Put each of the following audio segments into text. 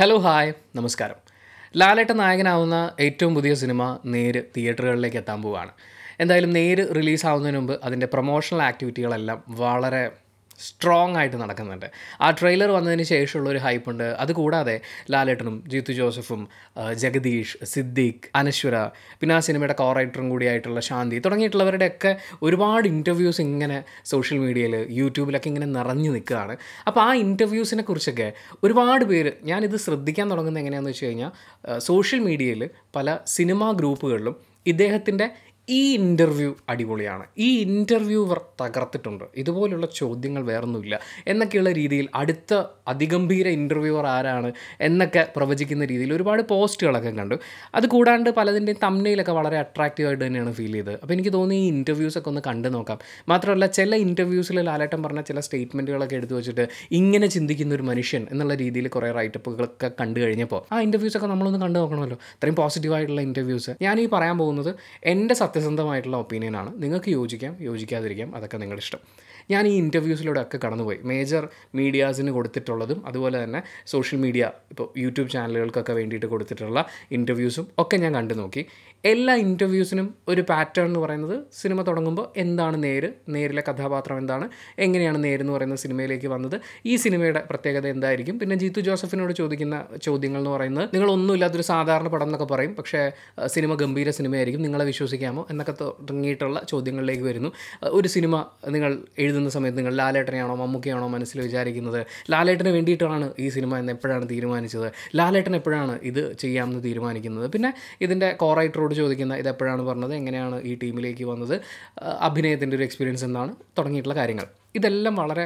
hello hi നമസ്കാരം ലാലേട്ട നായകനാവുന്ന ഏറ്റവും പുതിയ സിനിമ നേര് തിയേറ്ററുകളിലേക്ക് എത്താൻ പോവുകയാണ് എന്തായാലും നേര് റിലീസാവുന്നതിന് മുമ്പ് അതിൻ്റെ പ്രൊമോഷണൽ ആക്ടിവിറ്റികളെല്ലാം വളരെ സ്ട്രോങ് ആയിട്ട് നടക്കുന്നുണ്ട് ആ ട്രെയിലർ വന്നതിന് ശേഷമുള്ള ഒരു ഹൈപ്പുണ്ട് അതുകൂടാതെ ലാലേട്ടനും ജീത്തു ജോസഫും ജഗദീഷ് സിദ്ദീഖ് അനശ്വര പിന്നെ ആ സിനിമയുടെ കോ റൈറ്ററും കൂടിയായിട്ടുള്ള ശാന്തി തുടങ്ങിയിട്ടുള്ളവരുടെയൊക്കെ ഒരുപാട് ഇൻ്റർവ്യൂസ് ഇങ്ങനെ സോഷ്യൽ മീഡിയയിൽ യൂട്യൂബിലൊക്കെ ഇങ്ങനെ നിറഞ്ഞു നിൽക്കുകയാണ് അപ്പോൾ ആ ഇൻ്റർവ്യൂസിനെ കുറിച്ചൊക്കെ ഒരുപാട് പേര് ഞാനിത് ശ്രദ്ധിക്കാൻ തുടങ്ങുന്നത് എങ്ങനെയാണെന്ന് വെച്ച് കഴിഞ്ഞാൽ സോഷ്യൽ മീഡിയയിൽ പല സിനിമാ ഗ്രൂപ്പുകളിലും ഇദ്ദേഹത്തിൻ്റെ ഈ ഇൻ്റർവ്യൂ അടിപൊളിയാണ് ഈ ഇൻ്റർവ്യൂവർ തകർത്തിട്ടുണ്ട് ഇതുപോലുള്ള ചോദ്യങ്ങൾ വേറൊന്നുമില്ല എന്നൊക്കെയുള്ള രീതിയിൽ അടുത്ത അതിഗംഭീര ഇൻ്റർവ്യൂവർ ആരാണ് എന്നൊക്കെ പ്രവചിക്കുന്ന രീതിയിൽ ഒരുപാട് പോസ്റ്റുകളൊക്കെ കണ്ടു അത് കൂടാണ്ട് പലതിൻ്റെയും തമ്മിലൊക്കെ വളരെ അട്രാക്റ്റീവായിട്ട് തന്നെയാണ് ഫീൽ ചെയ്തത് അപ്പോൾ എനിക്ക് തോന്നി ഈ ഇൻ്റർവ്യൂസൊക്കെ ഒന്ന് കണ്ടു നോക്കാം മാത്രമല്ല ചില ഇൻ്റർവ്യൂസിൽ ലാലാട്ടം പറഞ്ഞ ചില സ്റ്റേറ്റ്മെൻറ്റുകളൊക്കെ എടുത്തു വെച്ചിട്ട് ഇങ്ങനെ ചിന്തിക്കുന്ന ഒരു മനുഷ്യൻ എന്നുള്ള രീതിയിൽ കുറേ റൈറ്റപ്പുകളൊക്കെ കണ്ടു കഴിഞ്ഞപ്പോൾ ആ ഇൻ്റർവ്യൂസൊക്കെ നമ്മളൊന്ന് കണ്ടു നോക്കണമല്ലോ ഇത്രയും പോസിറ്റീവായിട്ടുള്ള ഇൻ്റർവ്യൂസ് ഞാൻ ഈ പറയാൻ പോകുന്നത് എൻ്റെ സത്യ സത്യസന്ധമായിട്ടുള്ള ഒപ്പീനിയനാണ് നിങ്ങൾക്ക് യോജിക്കാം യോജിക്കാതിരിക്കാം അതൊക്കെ നിങ്ങളുടെ ഇഷ്ടം ഞാൻ ഈ ഇൻ്റർവ്യൂസിലൂടെ ഒക്കെ കടന്നുപോയി മേജർ മീഡിയാസിന് കൊടുത്തിട്ടുള്ളതും അതുപോലെ തന്നെ സോഷ്യൽ മീഡിയ ഇപ്പോൾ യൂട്യൂബ് ചാനലുകൾക്കൊക്കെ വേണ്ടിയിട്ട് കൊടുത്തിട്ടുള്ള ഇൻ്റർവ്യൂസും ഒക്കെ ഞാൻ കണ്ടു നോക്കി എല്ലാ ഇൻ്റർവ്യൂസിനും ഒരു പാറ്റേൺ എന്ന് പറയുന്നത് സിനിമ തുടങ്ങുമ്പോൾ എന്താണ് നേര് നേരിലെ കഥാപാത്രം എന്താണ് എങ്ങനെയാണ് നേര് എന്ന് പറയുന്ന സിനിമയിലേക്ക് വന്നത് ഈ സിനിമയുടെ പ്രത്യേകത എന്തായിരിക്കും പിന്നെ ജീത്തു ജോസഫിനോട് ചോദിക്കുന്ന ചോദ്യങ്ങൾ എന്ന് പറയുന്നത് നിങ്ങൾ ഒന്നുമില്ലാത്തൊരു സാധാരണ പടം എന്നൊക്കെ പറയും പക്ഷേ സിനിമ ഗംഭീര സിനിമയായിരിക്കും നിങ്ങളെ വിശ്വസിക്കാമോ എന്നൊക്കെ തുടങ്ങിയിട്ടുള്ള ചോദ്യങ്ങളിലേക്ക് വരുന്നു ഒരു സിനിമ നിങ്ങൾ എഴുതുന്ന സമയത്ത് നിങ്ങൾ ലാലേട്ടനെയാണോ മമ്മൂക്കയാണോ മനസ്സിൽ വിചാരിക്കുന്നത് ലാലേട്ടന് വേണ്ടിയിട്ടാണ് ഈ സിനിമ എന്ന് എപ്പോഴാണ് തീരുമാനിച്ചത് ലാലേട്ടൻ എപ്പോഴാണ് ഇത് ചെയ്യാമെന്ന് തീരുമാനിക്കുന്നത് പിന്നെ ഇതിൻ്റെ കോറൈറ്റർ നമ്മളോട് ചോദിക്കുന്ന ഇത് എപ്പോഴാണ് പറഞ്ഞത് എങ്ങനെയാണ് ഈ ടീമിലേക്ക് വന്നത് അഭിനയത്തിൻ്റെ ഒരു എക്സ്പീരിയൻസ് എന്നാണ് തുടങ്ങിയിട്ടുള്ള കാര്യങ്ങൾ ഇതെല്ലാം വളരെ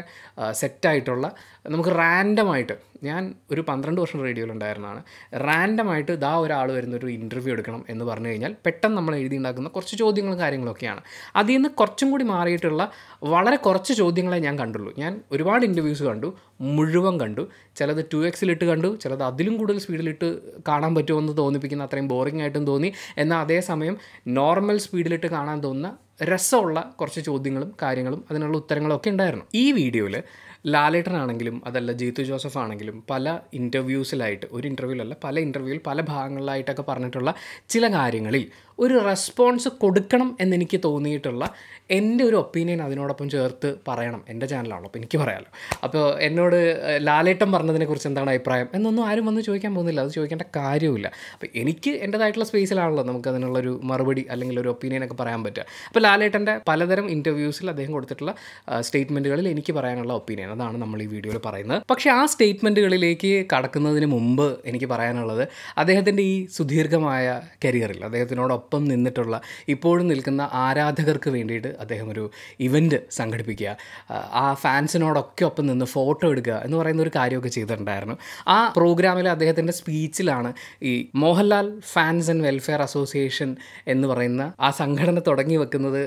സെറ്റായിട്ടുള്ള നമുക്ക് റാൻഡമായിട്ട് ഞാൻ ഒരു പന്ത്രണ്ട് വർഷം റേഡിയോയിലുണ്ടായിരുന്നതാണ് റാൻഡമായിട്ട് ദാ ഒരാൾ വരുന്ന ഒരു ഇൻ്റർവ്യൂ എടുക്കണം എന്ന് പറഞ്ഞു കഴിഞ്ഞാൽ പെട്ടെന്ന് നമ്മൾ എഴുതി ഉണ്ടാക്കുന്ന കുറച്ച് ചോദ്യങ്ങളും കാര്യങ്ങളൊക്കെയാണ് അതിൽ നിന്ന് കുറച്ചും കൂടി മാറിയിട്ടുള്ള വളരെ കുറച്ച് ചോദ്യങ്ങളെ ഞാൻ കണ്ടുള്ളൂ ഞാൻ ഒരുപാട് ഇൻ്റർവ്യൂസ് കണ്ടു മുഴുവൻ കണ്ടു ചിലത് ടു എക്സിലിട്ട് കണ്ടു ചിലത് അതിലും കൂടുതൽ സ്പീഡിലിട്ട് കാണാൻ പറ്റുമെന്ന് തോന്നിപ്പിക്കുന്ന അത്രയും ബോറിംഗ് ആയിട്ടും തോന്നി എന്നാൽ അതേസമയം നോർമൽ സ്പീഡിലിട്ട് കാണാൻ തോന്നുന്ന രസമുള്ള കുറച്ച് ചോദ്യങ്ങളും കാര്യങ്ങളും അതിനുള്ള ഉത്തരങ്ങളൊക്കെ ഉണ്ടായിരുന്നു ഈ വീഡിയോയിൽ ലാലേട്ടൻ ആണെങ്കിലും അതല്ല ജീത്തു ജോസഫ് ആണെങ്കിലും പല ഇൻ്റർവ്യൂസിലായിട്ട് ഒരു ഇൻ്റർവ്യൂലല്ല പല ഇൻ്റർവ്യൂവിൽ പല ഭാഗങ്ങളിലായിട്ടൊക്കെ പറഞ്ഞിട്ടുള്ള ചില കാര്യങ്ങളിൽ ഒരു റെസ്പോൺസ് കൊടുക്കണം എന്നെനിക്ക് തോന്നിയിട്ടുള്ള എൻ്റെ ഒരു ഒപ്പീനിയൻ അതിനോടൊപ്പം ചേർത്ത് പറയണം എൻ്റെ ചാനലാണല്ലോ അപ്പോൾ എനിക്ക് പറയാമല്ലോ അപ്പോൾ എന്നോട് ലാലേട്ടം പറഞ്ഞതിനെക്കുറിച്ച് എന്താണ് അഭിപ്രായം എന്നൊന്നും ആരും വന്ന് ചോദിക്കാൻ പോകുന്നില്ല അത് ചോദിക്കേണ്ട കാര്യമില്ല അപ്പോൾ എനിക്ക് എൻ്റേതായിട്ടുള്ള സ്പേസിലാണല്ലോ നമുക്ക് അതിനുള്ളൊരു മറുപടി അല്ലെങ്കിൽ ഒരു ഒപ്പീനിയനൊക്കെ പറയാൻ പറ്റുക അപ്പോൾ ലാലേട്ടൻ്റെ പലതരം ഇൻ്റർവ്യൂസിൽ അദ്ദേഹം കൊടുത്തിട്ടുള്ള സ്റ്റേറ്റ്മെൻറ്റുകളിൽ എനിക്ക് പറയാനുള്ള ഒപ്പീനിയൻ അതാണ് നമ്മൾ ഈ വീഡിയോയിൽ പറയുന്നത് പക്ഷേ ആ സ്റ്റേറ്റ്മെൻറ്റുകളിലേക്ക് കടക്കുന്നതിന് മുമ്പ് എനിക്ക് പറയാനുള്ളത് അദ്ദേഹത്തിൻ്റെ ഈ സുദീർഘമായ കരിയറിൽ അദ്ദേഹത്തിനോടൊപ്പം ഒപ്പം നിന്നിട്ടുള്ള ഇപ്പോഴും നിൽക്കുന്ന ആരാധകർക്ക് വേണ്ടിയിട്ട് അദ്ദേഹം ഒരു ഇവൻറ്റ് സംഘടിപ്പിക്കുക ആ ഫാൻസിനോടൊക്കെ ഒപ്പം നിന്ന് ഫോട്ടോ എടുക്കുക എന്ന് പറയുന്ന ഒരു കാര്യമൊക്കെ ചെയ്തിട്ടുണ്ടായിരുന്നു ആ പ്രോഗ്രാമിൽ അദ്ദേഹത്തിൻ്റെ സ്പീച്ചിലാണ് ഈ Mohanlal fans and welfare association എന്ന് പറയുന്ന ആ സംഘടന തുടങ്ങി വെക്കുന്നത്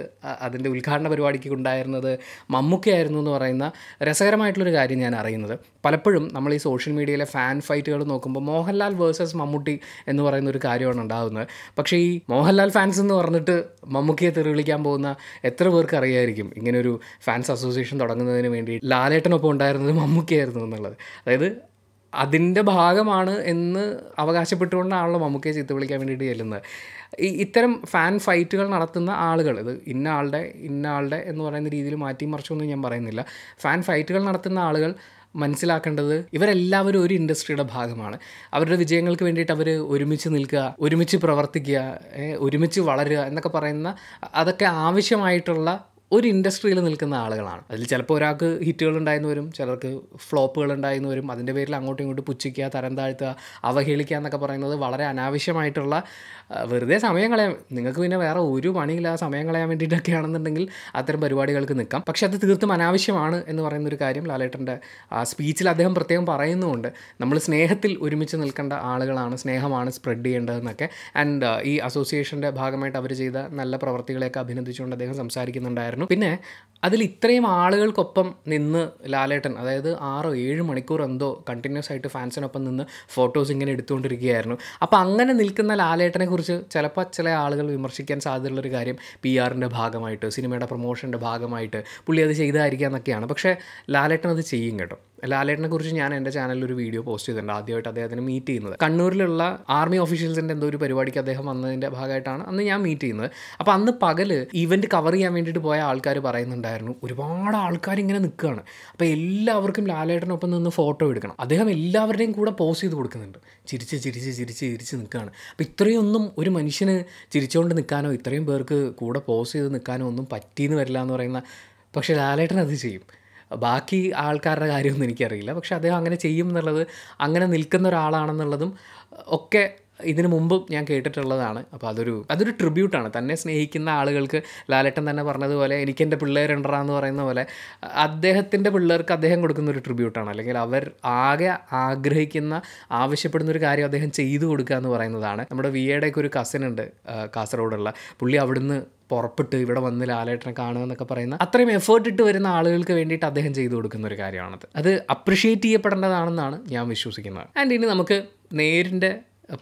അതിൻ്റെ ഉദ്ഘാടന പരിപാടിക്ക് ഉണ്ടായിരുന്നത് മമ്മൂക്കയായിരുന്നു എന്ന് പറയുന്ന രസകരമായിട്ടുള്ളൊരു കാര്യം ഞാൻ അറിയുന്നത് പലപ്പോഴും നമ്മൾ ഈ സോഷ്യൽ മീഡിയയിലെ ഫാൻ ഫൈറ്റുകൾ നോക്കുമ്പോൾ മോഹൻലാൽ വേഴ്സസ് മമ്മൂട്ടി എന്ന് പറയുന്ന ഒരു കാര്യമാണ് ഉണ്ടാകുന്നത് പക്ഷേ ഈ മോഹൻ മോഹൻലാൽ ഫാൻസ് എന്ന് പറഞ്ഞിട്ട് മമ്മൂക്കിയെ തെറി വിളിക്കാൻ പോകുന്ന എത്ര പേർക്ക് അറിയായിരിക്കും ഇങ്ങനൊരു ഫാൻസ് അസോസിയേഷൻ തുടങ്ങുന്നതിന് വേണ്ടി ലാലേട്ടനൊപ്പം ഉണ്ടായിരുന്നത് മമ്മൂക്കിയായിരുന്നു എന്നുള്ളത് അതായത് അതിൻ്റെ ഭാഗമാണ് എന്ന് അവകാശപ്പെട്ടുകൊണ്ടാണല്ലോ മമ്മൂക്കയെ ചീത്ത വിളിക്കാൻ വേണ്ടിയിട്ട് ചെല്ലുന്നത് ഈ ഇത്തരം ഫാൻ ഫൈറ്റുകൾ നടത്തുന്ന ആളുകൾ ഇത് ഇന്ന ആളുടെ ഇന്ന ആളുടെ എന്ന് പറയുന്ന രീതിയിൽ മാറ്റി മറിച്ചൊന്നും ഞാൻ പറയുന്നില്ല ഫാൻ ഫൈറ്റുകൾ നടത്തുന്ന ആളുകൾ മനസ്സിലാക്കേണ്ടത് ഇവരെല്ലാവരും ഒരു ഇൻഡസ്ട്രിയുടെ ഭാഗമാണ് അവരുടെ വിജയങ്ങൾക്ക് വേണ്ടിയിട്ട് അവർ ഒരുമിച്ച് നിൽക്കുക ഒരുമിച്ച് പ്രവർത്തിക്കുക ഒരുമിച്ച് വളരുക എന്നൊക്കെ പറയുന്ന അതൊക്കെ ആവശ്യമായിട്ടുള്ള ഒരു ഇൻഡസ്ട്രിയിൽ നിൽക്കുന്ന ആളുകളാണ് അതിൽ ചിലപ്പോൾ ഒരാൾക്ക് ഹിറ്റുകൾ ഉണ്ടായെന്ന് വരും ചിലർക്ക് ഫ്ലോപ്പുകൾ ഉണ്ടായെന്ന് വരും അതിൻ്റെ പേരിൽ അങ്ങോട്ടും ഇങ്ങോട്ടും പുച്ഛിക്കുക തരം താഴ്ത്തുക അവഹേളിക്കുക എന്നൊക്കെ പറയുന്നത് വളരെ അനാവശ്യമായിട്ടുള്ള വെറുതെ സമയം കളയാൻ നിങ്ങൾക്ക് പിന്നെ വേറെ ഒരു പണിയില്ലാതെ സമയം കളയാൻ വേണ്ടിയിട്ടൊക്കെയാണെന്നുണ്ടെങ്കിൽ അത്തരം പരിപാടികൾക്ക് നിൽക്കാം പക്ഷേ അത് തീർത്തും അനാവശ്യമാണ് എന്ന് പറയുന്ന ഒരു കാര്യം ലാലേട്ടൻ്റെ ആ സ്പീച്ചിൽ അദ്ദേഹം പ്രത്യേകം പറയുന്നുമുണ്ട് നമ്മൾ സ്നേഹത്തിൽ ഒരുമിച്ച് നിൽക്കേണ്ട ആളുകളാണ് സ്നേഹമാണ് സ്പ്രെഡ് ചെയ്യേണ്ടതെന്നൊക്കെ ആൻഡ് ഈ അസോസിയേഷൻ്റെ ഭാഗമായിട്ട് അവർ ചെയ്ത നല്ല പ്രവർത്തികളെയൊക്കെ അഭിനന്ദിച്ചുകൊണ്ട് അദ്ദേഹം സംസാരിക്കുന്നുണ്ടായിരുന്നു ഉണ്ടായിരുന്നു പിന്നെ അതിൽ ഇത്രയും ആളുകൾക്കൊപ്പം നിന്ന് ലാലേട്ടൻ അതായത് ആറോ ഏഴ് മണിക്കൂർ എന്തോ കണ്ടിന്യൂസ് ആയിട്ട് ഫാൻസിനൊപ്പം നിന്ന് ഫോട്ടോസ് ഇങ്ങനെ എടുത്തുകൊണ്ടിരിക്കുകയായിരുന്നു അപ്പോൾ അങ്ങനെ നിൽക്കുന്ന ലാലേട്ടനെ കുറിച്ച് ചിലപ്പോൾ ചില ആളുകൾ വിമർശിക്കാൻ സാധ്യതയുള്ളൊരു കാര്യം പി ആറിൻ്റെ ഭാഗമായിട്ട് സിനിമയുടെ പ്രൊമോഷൻ്റെ ഭാഗമായിട്ട് പുള്ളി അത് ചെയ്തായിരിക്കാം എന്നൊക്കെയാണ് പക്ഷേ ലാലേട്ടൻ അത് ചെയ്യും കേട്ടോ ലാലേട്ടനെ കുറിച്ച് ഞാൻ എൻ്റെ ചാനലിൽ ഒരു വീഡിയോ പോസ്റ്റ് ചെയ്തിട്ടുണ്ട് ആദ്യമായിട്ട് അദ്ദേഹത്തിന് മീറ്റ് ചെയ്യുന്നത് കണ്ണൂരിലുള്ള ആർമി ഓഫീഷ്യൽസിൻ്റെ എന്തോ ഒരു പരിപാടിക്ക് അദ്ദേഹം വന്നതിൻ്റെ ഭാഗമായിട്ടാണ് അന്ന് ഞാൻ മീറ്റ് ചെയ്യുന്നത് അപ്പോൾ അന്ന് പകൽ ഇവൻറ്റ് കവർ ചെയ്യാൻ വേണ്ടിയിട്ട് പോയ ആൾക്കാർ പറയുന്നുണ്ടായിരുന്നു ഒരുപാട് ആൾക്കാർ ഇങ്ങനെ നിൽക്കുകയാണ് അപ്പോൾ എല്ലാവർക്കും ലാലേട്ടനൊപ്പം നിന്ന് ഫോട്ടോ എടുക്കണം അദ്ദേഹം എല്ലാവരുടെയും കൂടെ പോസ് ചെയ്ത് കൊടുക്കുന്നുണ്ട് ചിരിച്ച് ചിരിച്ച് ചിരിച്ച് ചിരിച്ച് നിൽക്കുകയാണ് അപ്പോൾ ഇത്രയൊന്നും ഒരു മനുഷ്യന് ചിരിച്ചുകൊണ്ട് നിൽക്കാനോ ഇത്രയും പേർക്ക് കൂടെ പോസ് ചെയ്ത് നിൽക്കാനോ ഒന്നും പറ്റിയെന്ന് വരില്ല എന്ന് പറയുന്ന പക്ഷേ ലാലേട്ടൻ അത് ചെയ്യും ബാക്കി ആൾക്കാരുടെ കാര്യമൊന്നും എനിക്കറിയില്ല പക്ഷെ അദ്ദേഹം അങ്ങനെ ചെയ്യും എന്നുള്ളത് അങ്ങനെ നിൽക്കുന്ന ഒരാളാണെന്നുള്ളതും ഒക്കെ ഇതിനു മുമ്പും ഞാൻ കേട്ടിട്ടുള്ളതാണ് അപ്പോൾ അതൊരു അതൊരു ട്രിബ്യൂട്ടാണ് തന്നെ സ്നേഹിക്കുന്ന ആളുകൾക്ക് ലാലേട്ടൻ തന്നെ പറഞ്ഞതുപോലെ എനിക്ക് എൻ്റെ പിള്ളേരുണ്ടറാ എന്ന് പറയുന്ന പോലെ അദ്ദേഹത്തിൻ്റെ പിള്ളേർക്ക് അദ്ദേഹം കൊടുക്കുന്ന ഒരു ട്രിബ്യൂട്ടാണ് അല്ലെങ്കിൽ അവർ ആകെ ആഗ്രഹിക്കുന്ന ആവശ്യപ്പെടുന്ന ഒരു കാര്യം അദ്ദേഹം ചെയ്തു കൊടുക്കുക എന്ന് പറയുന്നതാണ് നമ്മുടെ വിയയുടെയൊക്കെ ഒരു കസിനുണ്ട് ഉണ്ട് കാസർഗോഡുള്ള പുള്ളി അവിടുന്ന് പുറപ്പെട്ട് ഇവിടെ വന്ന് ലാലേട്ടനെ കാണുക എന്നൊക്കെ പറയുന്ന അത്രയും എഫേർട്ട് ഇട്ട് വരുന്ന ആളുകൾക്ക് വേണ്ടിയിട്ട് അദ്ദേഹം ചെയ്തു കൊടുക്കുന്ന ഒരു കാര്യമാണത് അത് അപ്രിഷിയേറ്റ് ചെയ്യപ്പെടേണ്ടതാണെന്നാണ് ഞാൻ വിശ്വസിക്കുന്നത് ആൻഡ് ഇനി നമുക്ക് നേരിൻ്റെ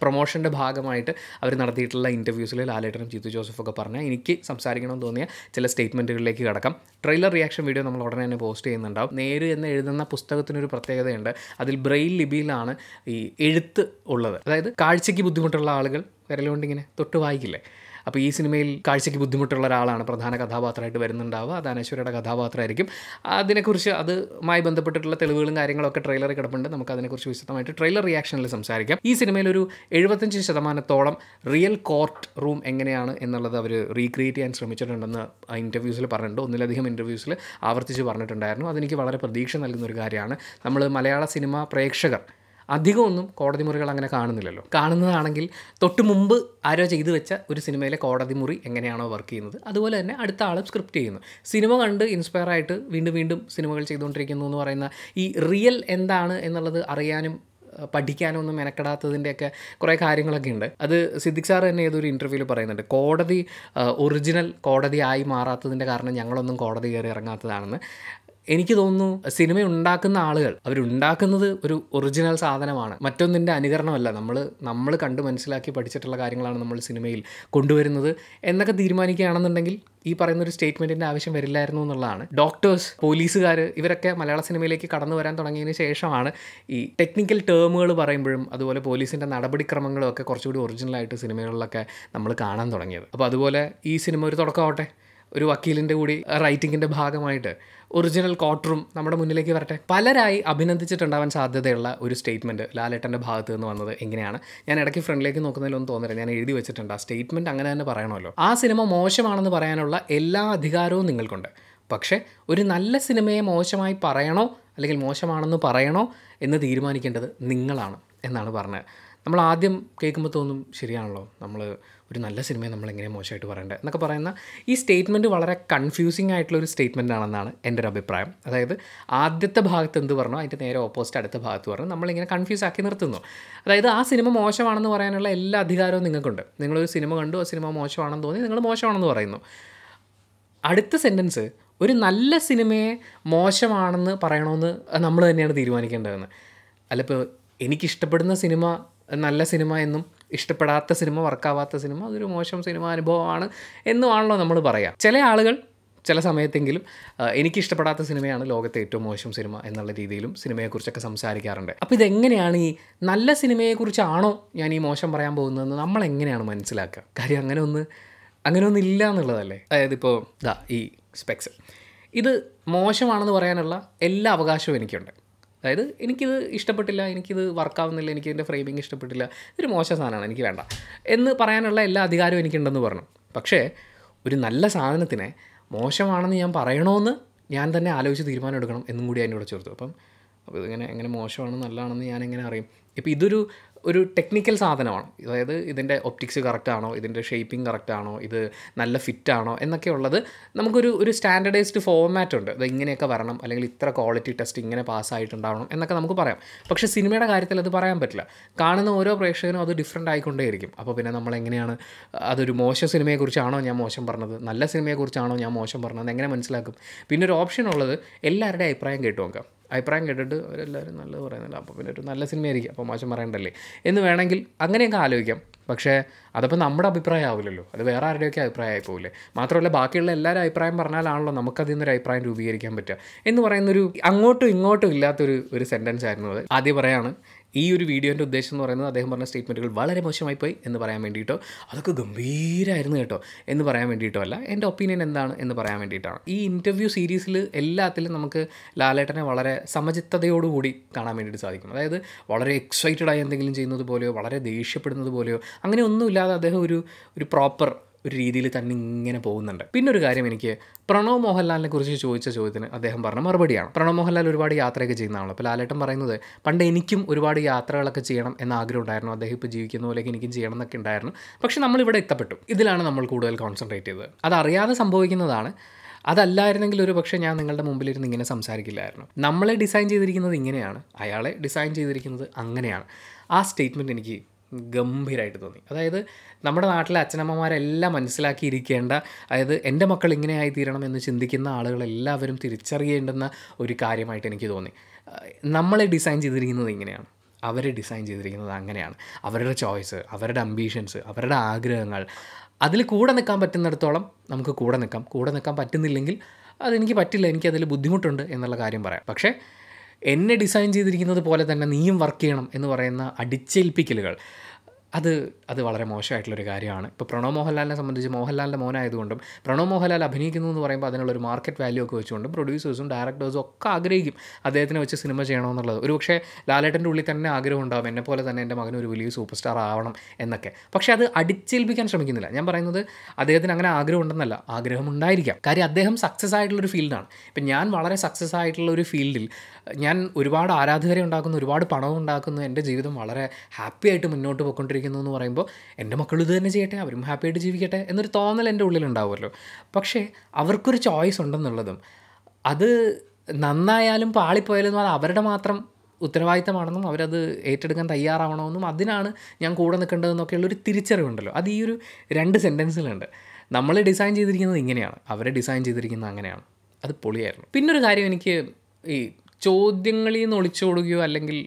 പ്രൊമോഷൻ്റെ ഭാഗമായിട്ട് അവർ നടത്തിയിട്ടുള്ള ഇൻ്റർവ്യൂസിൽ ലാലേട്ടനും ചീത്തു ജോസഫൊക്കെ പറഞ്ഞാൽ എനിക്ക് സംസാരിക്കണമെന്ന് തോന്നിയ ചില സ്റ്റേറ്റ്മെൻറ്റുകളിലേക്ക് കിടക്കാം ട്രെയിലർ റിയാക്ഷൻ വീഡിയോ നമ്മൾ ഉടനെ തന്നെ പോസ്റ്റ് ചെയ്യുന്നുണ്ടാവും നേര് എന്ന് എഴുതുന്ന പുസ്തകത്തിനൊരു പ്രത്യേകതയുണ്ട് അതിൽ ബ്രെയിൽ ലിപിയിലാണ് ഈ എഴുത്ത് ഉള്ളത് അതായത് കാഴ്ചയ്ക്ക് ബുദ്ധിമുട്ടുള്ള ആളുകൾ വിരലുകൊണ്ടിങ്ങനെ ഇങ്ങനെ തൊട്ട് വായിക്കില്ലേ അപ്പോൾ ഈ സിനിമയിൽ കാഴ്ചയ്ക്ക് ബുദ്ധിമുട്ടുള്ള ഒരാളാണ് പ്രധാന കഥാപാത്രമായിട്ട് വരുന്നുണ്ടാവുക അത് അനശ്വരയുടെ കഥാപാത്രമായിരിക്കും അതിനെക്കുറിച്ച് അതുമായി ബന്ധപ്പെട്ടിട്ടുള്ള തെളിവുകളും കാര്യങ്ങളൊക്കെ ട്രെയിലറിൽ കിടപ്പുണ്ട് നമുക്ക് അതിനെക്കുറിച്ച് വിശദമായിട്ട് ട്രെയിലർ റിയാക്ഷനിൽ സംസാരിക്കാം ഈ സിനിമയിൽ ഒരു എഴുപത്തഞ്ച് ശതമാനത്തോളം റിയൽ കോർട്ട് റൂം എങ്ങനെയാണ് എന്നുള്ളത് അവർ റീക്രിയേറ്റ് ചെയ്യാൻ ശ്രമിച്ചിട്ടുണ്ടെന്ന് ഇൻ്റർവ്യൂസിൽ പറഞ്ഞിട്ടുണ്ട് ഒന്നിലധികം ഇൻ്റർവ്യൂസിൽ ആവർത്തിച്ച് പറഞ്ഞിട്ടുണ്ടായിരുന്നു അതെനിക്ക് വളരെ പ്രതീക്ഷ നൽകുന്ന ഒരു കാര്യമാണ് നമ്മൾ മലയാള സിനിമ പ്രേക്ഷകർ അധികമൊന്നും കോടതി മുറികൾ അങ്ങനെ കാണുന്നില്ലല്ലോ കാണുന്നതാണെങ്കിൽ തൊട്ട് മുമ്പ് ആരോ ചെയ്തു വെച്ച ഒരു സിനിമയിലെ കോടതി മുറി എങ്ങനെയാണോ വർക്ക് ചെയ്യുന്നത് അതുപോലെ തന്നെ അടുത്ത ആളും സ്ക്രിപ്റ്റ് ചെയ്യുന്നു സിനിമ കണ്ട് ഇൻസ്പയർ ആയിട്ട് വീണ്ടും വീണ്ടും സിനിമകൾ ചെയ്തുകൊണ്ടിരിക്കുന്നു എന്ന് പറയുന്ന ഈ റിയൽ എന്താണ് എന്നുള്ളത് അറിയാനും പഠിക്കാനൊന്നും മെനക്കെടാത്തതിൻ്റെയൊക്കെ കുറേ കാര്യങ്ങളൊക്കെ ഉണ്ട് അത് സിദ്ദിഖ് സാർ തന്നെ ഏതൊരു ഇൻ്റർവ്യൂവിൽ പറയുന്നുണ്ട് കോടതി ഒറിജിനൽ കോടതി ആയി മാറാത്തതിൻ്റെ കാരണം ഞങ്ങളൊന്നും കോടതി കയറി ഇറങ്ങാത്തതാണെന്ന് എനിക്ക് തോന്നുന്നു സിനിമ ഉണ്ടാക്കുന്ന ആളുകൾ അവരുണ്ടാക്കുന്നത് ഒരു ഒറിജിനൽ സാധനമാണ് മറ്റൊന്നിൻ്റെ അനുകരണമല്ല നമ്മൾ നമ്മൾ കണ്ട് മനസ്സിലാക്കി പഠിച്ചിട്ടുള്ള കാര്യങ്ങളാണ് നമ്മൾ സിനിമയിൽ കൊണ്ടുവരുന്നത് എന്നൊക്കെ തീരുമാനിക്കുകയാണെന്നുണ്ടെങ്കിൽ ഈ പറയുന്ന ഒരു സ്റ്റേറ്റ്മെൻറ്റിൻ്റെ ആവശ്യം വരില്ലായിരുന്നു എന്നുള്ളതാണ് ഡോക്ടേഴ്സ് പോലീസുകാർ ഇവരൊക്കെ മലയാള സിനിമയിലേക്ക് കടന്നു വരാൻ തുടങ്ങിയതിന് ശേഷമാണ് ഈ ടെക്നിക്കൽ ടേമുകൾ പറയുമ്പോഴും അതുപോലെ പോലീസിൻ്റെ നടപടിക്രമങ്ങളും ഒക്കെ കുറച്ചുകൂടി ഒറിജിനലായിട്ട് സിനിമകളിലൊക്കെ നമ്മൾ കാണാൻ തുടങ്ങിയത് അപ്പോൾ അതുപോലെ ഈ സിനിമ ഒരു തുടക്കമാവട്ടെ ഒരു വക്കീലിൻ്റെ കൂടി റൈറ്റിങ്ങിൻ്റെ ഭാഗമായിട്ട് ഒറിജിനൽ കോട്ടറും നമ്മുടെ മുന്നിലേക്ക് വരട്ടെ പലരായി അഭിനന്ദിച്ചിട്ടുണ്ടാവാൻ സാധ്യതയുള്ള ഒരു സ്റ്റേറ്റ്മെൻറ്റ് ലാലേട്ടൻ്റെ ഭാഗത്ത് നിന്ന് വന്നത് എങ്ങനെയാണ് ഞാൻ ഇടയ്ക്ക് ഫ്രണ്ടിലേക്ക് നോക്കുന്നതിലൊന്നും തോന്നരുത് ഞാൻ എഴുതി വെച്ചിട്ടുണ്ട് ആ സ്റ്റേറ്റ്മെൻറ്റ് അങ്ങനെ തന്നെ പറയണമല്ലോ ആ സിനിമ മോശമാണെന്ന് പറയാനുള്ള എല്ലാ അധികാരവും നിങ്ങൾക്കുണ്ട് പക്ഷേ ഒരു നല്ല സിനിമയെ മോശമായി പറയണോ അല്ലെങ്കിൽ മോശമാണെന്ന് പറയണോ എന്ന് തീരുമാനിക്കേണ്ടത് നിങ്ങളാണ് എന്നാണ് പറഞ്ഞത് നമ്മൾ ആദ്യം കേൾക്കുമ്പോൾ തോന്നും ശരിയാണല്ലോ നമ്മൾ ഒരു നല്ല സിനിമയെ നമ്മളെങ്ങനെ മോശമായിട്ട് പറയേണ്ടത് എന്നൊക്കെ പറയുന്ന ഈ സ്റ്റേറ്റ്മെൻറ്റ് വളരെ കൺഫ്യൂസിംഗ് ആയിട്ടുള്ള ഒരു സ്റ്റേറ്റ്മെൻ്റ് ആണെന്നാണ് എൻ്റെ ഒരു അഭിപ്രായം അതായത് ആദ്യത്തെ ഭാഗത്ത് എന്ത് പറഞ്ഞോ അതിൻ്റെ നേരെ ഓപ്പോസിറ്റ് അടുത്ത ഭാഗത്ത് പറഞ്ഞു നമ്മളിങ്ങനെ കൺഫ്യൂസ് ആക്കി നിർത്തുന്നു അതായത് ആ സിനിമ മോശമാണെന്ന് പറയാനുള്ള എല്ലാ അധികാരവും നിങ്ങൾക്കുണ്ട് നിങ്ങളൊരു സിനിമ കണ്ടു ആ സിനിമ മോശമാണെന്ന് തോന്നി നിങ്ങൾ മോശമാണെന്ന് പറയുന്നു അടുത്ത സെൻറ്റൻസ് ഒരു നല്ല സിനിമയെ മോശമാണെന്ന് പറയണമെന്ന് നമ്മൾ തന്നെയാണ് തീരുമാനിക്കേണ്ടതെന്ന് അല്ലപ്പോൾ എനിക്കിഷ്ടപ്പെടുന്ന സിനിമ നല്ല സിനിമ എന്നും ഇഷ്ടപ്പെടാത്ത സിനിമ വർക്കാവാത്ത സിനിമ അതൊരു മോശം സിനിമ അനുഭവമാണ് എന്നുമാണല്ലോ നമ്മൾ പറയാം ചില ആളുകൾ ചില സമയത്തെങ്കിലും എനിക്ക് ഇഷ്ടപ്പെടാത്ത സിനിമയാണ് ലോകത്തെ ഏറ്റവും മോശം സിനിമ എന്നുള്ള രീതിയിലും സിനിമയെക്കുറിച്ചൊക്കെ സംസാരിക്കാറുണ്ട് അപ്പോൾ ഇതെങ്ങനെയാണ് ഈ നല്ല സിനിമയെക്കുറിച്ചാണോ ഞാൻ ഈ മോശം പറയാൻ പോകുന്നതെന്ന് നമ്മൾ എങ്ങനെയാണ് മനസ്സിലാക്കുക കാര്യം അങ്ങനെ ഒന്ന് അങ്ങനെ ഒന്നും ഇല്ല എന്നുള്ളതല്ലേ അതായത് ഇപ്പോൾ ദാ ഈ സ്പെക്സ് ഇത് മോശമാണെന്ന് പറയാനുള്ള എല്ലാ അവകാശവും എനിക്കുണ്ട് അതായത് എനിക്കിത് ഇഷ്ടപ്പെട്ടില്ല എനിക്കിത് വർക്കാവുന്നില്ല എനിക്കിതിൻ്റെ ഫ്രെയിമിങ് ഇഷ്ടപ്പെട്ടില്ല ഇതൊരു മോശം സാധനമാണ് എനിക്ക് വേണ്ട എന്ന് പറയാനുള്ള എല്ലാ അധികാരവും എനിക്കുണ്ടെന്ന് പറഞ്ഞു പക്ഷേ ഒരു നല്ല സാധനത്തിനെ മോശമാണെന്ന് ഞാൻ പറയണമെന്ന് ഞാൻ തന്നെ ആലോചിച്ച് തീരുമാനം എടുക്കണം എന്നും കൂടി അതിൻ്റെ ചേർത്തു അപ്പം അപ്പോൾ ഇതിങ്ങനെ എങ്ങനെ മോശമാണ് നല്ലതാണെന്ന് ഞാൻ എങ്ങനെ അറിയും ഇപ്പോൾ ഇതൊരു ഒരു ടെക്നിക്കൽ സാധനമാണ് അതായത് ഇതിൻ്റെ ഒപ്റ്റിക്സ് കറക്റ്റാണോ ഇതിൻ്റെ ഷേപ്പിംഗ് കറക്റ്റാണോ ഇത് നല്ല ഫിറ്റ് ആണോ എന്നൊക്കെ നമുക്കൊരു ഒരു സ്റ്റാൻഡർഡൈസ്ഡ് ഫോർമാറ്റ് ഉണ്ട് അത് ഇങ്ങനെയൊക്കെ വരണം അല്ലെങ്കിൽ ഇത്ര ക്വാളിറ്റി ടെസ്റ്റ് ഇങ്ങനെ പാസ്സായിട്ടുണ്ടാവണം എന്നൊക്കെ നമുക്ക് പറയാം പക്ഷേ സിനിമയുടെ കാര്യത്തിൽ അത് പറയാൻ പറ്റില്ല കാണുന്ന ഓരോ പ്രേക്ഷകനും അത് ഡിഫറെൻ്റ് ആയിക്കൊണ്ടേയിരിക്കും അപ്പോൾ പിന്നെ നമ്മൾ എങ്ങനെയാണ് അതൊരു മോശം സിനിമയെക്കുറിച്ചാണോ ഞാൻ മോശം പറഞ്ഞത് നല്ല സിനിമയെക്കുറിച്ചാണോ ഞാൻ മോശം പറഞ്ഞത് എങ്ങനെ മനസ്സിലാക്കും പിന്നെ ഒരു ഓപ്ഷൻ ഉള്ളത് എല്ലാവരുടെയും അഭിപ്രായം കേട്ടു നോക്കാം അഭിപ്രായം കേട്ടിട്ട് അവരെല്ലാവരും നല്ലത് പറയുന്നില്ല അപ്പോൾ പിന്നെ ഒരു നല്ല സിനിമയായിരിക്കും അപ്പോൾ മോശം പറയണ്ടല്ലേ എന്ന് വേണമെങ്കിൽ അങ്ങനെയൊക്കെ ആലോചിക്കാം പക്ഷേ അതപ്പോൾ നമ്മുടെ അഭിപ്രായം ആവില്ലല്ലോ അത് വേറെ ആരുടെയൊക്കെ ആയി പോകില്ലേ മാത്രമല്ല ബാക്കിയുള്ള എല്ലാവരും അഭിപ്രായം പറഞ്ഞാലാണല്ലോ നമുക്കതിൽ നിന്നൊരു അഭിപ്രായം രൂപീകരിക്കാൻ പറ്റുക എന്ന് പറയുന്നൊരു അങ്ങോട്ടും ഇങ്ങോട്ടും ഇല്ലാത്തൊരു ഒരു സെൻറ്റൻസ് ആയിരുന്നു അത് ആദ്യം പറയാണ് ഈ ഒരു വീഡിയോൻ്റെ ഉദ്ദേശം എന്ന് പറയുന്നത് അദ്ദേഹം പറഞ്ഞ സ്റ്റേറ്റ്മെൻറ്റുകൾ വളരെ മോശമായി പോയി എന്ന് പറയാൻ വേണ്ടിയിട്ടോ അതൊക്കെ ഗംഭീരമായിരുന്നു കേട്ടോ എന്ന് പറയാൻ വേണ്ടിയിട്ടോ അല്ല എൻ്റെ ഒപ്പീനിയൻ എന്താണ് എന്ന് പറയാൻ വേണ്ടിയിട്ടാണ് ഈ ഇൻ്റർവ്യൂ സീരീസിൽ എല്ലാത്തിലും നമുക്ക് ലാലേട്ടനെ വളരെ സമചിത്തതയോടുകൂടി കാണാൻ വേണ്ടിയിട്ട് സാധിക്കും അതായത് വളരെ എക്സൈറ്റഡ് ആയി എന്തെങ്കിലും ചെയ്യുന്നത് പോലെയോ വളരെ ദേഷ്യപ്പെടുന്നത് പോലെയോ അങ്ങനെ ഒന്നുമില്ലാതെ അദ്ദേഹം ഒരു ഒരു പ്രോപ്പർ ഒരു രീതിയിൽ തന്നെ ഇങ്ങനെ പോകുന്നുണ്ട് പിന്നെ ഒരു കാര്യം എനിക്ക് പ്രണവ് മോഹൻലാലിനെ കുറിച്ച് ചോദിച്ച ചോദ്യത്തിന് അദ്ദേഹം പറഞ്ഞ മറുപടിയാണ് പ്രണവ് മോഹൻലാൽ ഒരുപാട് യാത്രയൊക്കെ ചെയ്യുന്നതാണല്ലോ അപ്പോൾ ലാലേട്ടൻ പറയുന്നത് പണ്ട് എനിക്കും ഒരുപാട് യാത്രകളൊക്കെ ചെയ്യണം എന്ന ആഗ്രഹം ഉണ്ടായിരുന്നു അദ്ദേഹം ഇപ്പോൾ ജീവിക്കുന്ന പോലെ എനിക്കും ചെയ്യണം എന്നൊക്കെ ഉണ്ടായിരുന്നു പക്ഷേ നമ്മളിവിടെ എത്തപ്പെട്ടു ഇതിലാണ് നമ്മൾ കൂടുതൽ കോൺസെൻട്രേറ്റ് ചെയ്തത് അതറിയാതെ സംഭവിക്കുന്നതാണ് അതല്ലായിരുന്നെങ്കിൽ ഒരു പക്ഷേ ഞാൻ നിങ്ങളുടെ മുമ്പിലിരുന്ന് ഇങ്ങനെ സംസാരിക്കില്ലായിരുന്നു നമ്മളെ ഡിസൈൻ ചെയ്തിരിക്കുന്നത് ഇങ്ങനെയാണ് അയാളെ ഡിസൈൻ ചെയ്തിരിക്കുന്നത് അങ്ങനെയാണ് ആ സ്റ്റേറ്റ്മെൻറ്റ് എനിക്ക് ഗംഭീരമായിട്ട് തോന്നി അതായത് നമ്മുടെ നാട്ടിലെ അച്ഛനമ്മമാരെല്ലാം മനസ്സിലാക്കിയിരിക്കേണ്ട അതായത് എൻ്റെ മക്കൾ ഇങ്ങനെയായി തീരണം എന്ന് ചിന്തിക്കുന്ന ആളുകളെല്ലാവരും തിരിച്ചറിയേണ്ടുന്ന ഒരു കാര്യമായിട്ട് എനിക്ക് തോന്നി നമ്മളെ ഡിസൈൻ ചെയ്തിരിക്കുന്നത് ഇങ്ങനെയാണ് അവർ ഡിസൈൻ ചെയ്തിരിക്കുന്നത് അങ്ങനെയാണ് അവരുടെ ചോയ്സ് അവരുടെ അംബീഷൻസ് അവരുടെ ആഗ്രഹങ്ങൾ അതിൽ കൂടെ നിൽക്കാൻ പറ്റുന്നിടത്തോളം നമുക്ക് കൂടെ നിൽക്കാം കൂടെ നിൽക്കാൻ പറ്റുന്നില്ലെങ്കിൽ അതെനിക്ക് പറ്റില്ല എനിക്കതിൽ ബുദ്ധിമുട്ടുണ്ട് എന്നുള്ള കാര്യം പറയാം പക്ഷേ എന്നെ ഡിസൈൻ ചെയ്തിരിക്കുന്നത് പോലെ തന്നെ നീയും വർക്ക് ചെയ്യണം എന്ന് പറയുന്ന അടിച്ചേൽപ്പിക്കലുകൾ അത് അത് വളരെ മോശമായിട്ടുള്ളൊരു കാര്യമാണ് ഇപ്പോൾ പ്രണവ് മോഹൻലാലിനെ സംബന്ധിച്ച് മോഹൻലാലിൻ്റെ മോനായതുകൊണ്ടും പ്രണവ് മോഹൻലാൽ അഭിനയിക്കുന്നു എന്ന് പറയുമ്പോൾ അതിനുള്ളൊരു മാർക്കറ്റ് വാല്യൂ ഒക്കെ വെച്ചുകൊണ്ടും പ്രൊഡ്യൂസേഴ്സും ഡയറക്ടേഴ്സും ഒക്കെ ആഗ്രഹിക്കും അദ്ദേഹത്തിനെ വെച്ച് സിനിമ ചെയ്യണമെന്നുള്ളത് ഒരു പക്ഷേ ലാലേട്ടൻ്റെ ഉള്ളിൽ തന്നെ ആഗ്രഹം ഉണ്ടാവും എന്നെ പോലെ തന്നെ എൻ്റെ മകൻ ഒരു വലിയ സൂപ്പർ സ്റ്റാർ ആവണം എന്നൊക്കെ പക്ഷേ അത് അടിച്ചേൽപ്പിക്കാൻ ശ്രമിക്കുന്നില്ല ഞാൻ പറയുന്നത് അദ്ദേഹത്തിന് അങ്ങനെ ആഗ്രഹം ഉണ്ടെന്നല്ല ആഗ്രഹം ഉണ്ടായിരിക്കാം കാര്യം അദ്ദേഹം സക്സസ് ആയിട്ടുള്ളൊരു ഫീൽഡാണ് ഇപ്പം ഞാൻ വളരെ സക്സസ് ആയിട്ടുള്ള ഒരു ഫീൽഡിൽ ഞാൻ ഒരുപാട് ആരാധകരെ ഉണ്ടാക്കുന്നു ഒരുപാട് പണവും ഉണ്ടാക്കുന്നു എൻ്റെ ജീവിതം വളരെ ഹാപ്പി ആയിട്ട് മുന്നോട്ട് പോയിക്കൊണ്ടിരിക്കുന്നു എന്ന് പറയുമ്പോൾ എൻ്റെ മക്കൾ ഇത് തന്നെ ചെയ്യട്ടെ അവരും ഹാപ്പി ആയിട്ട് ജീവിക്കട്ടെ എന്നൊരു തോന്നൽ എൻ്റെ ഉള്ളിലുണ്ടാവുമല്ലോ പക്ഷേ അവർക്കൊരു ചോയ്സ് ഉണ്ടെന്നുള്ളതും അത് നന്നായാലും പാളിപ്പോയാലും അത് അവരുടെ മാത്രം ഉത്തരവാദിത്തമാണെന്നും അവരത് ഏറ്റെടുക്കാൻ തയ്യാറാവണമെന്നും അതിനാണ് ഞാൻ കൂടെ നിൽക്കേണ്ടതെന്നൊക്കെയുള്ളൊരു തിരിച്ചറിവുണ്ടല്ലോ അത് ഈ ഒരു രണ്ട് സെൻറ്റൻസിലുണ്ട് നമ്മൾ ഡിസൈൻ ചെയ്തിരിക്കുന്നത് ഇങ്ങനെയാണ് അവരെ ഡിസൈൻ ചെയ്തിരിക്കുന്നത് അങ്ങനെയാണ് അത് പൊളിയായിരുന്നു പിന്നൊരു കാര്യം എനിക്ക് ഈ ചോദ്യങ്ങളിൽ നിന്ന് ഒളിച്ചോടുകയോ അല്ലെങ്കിൽ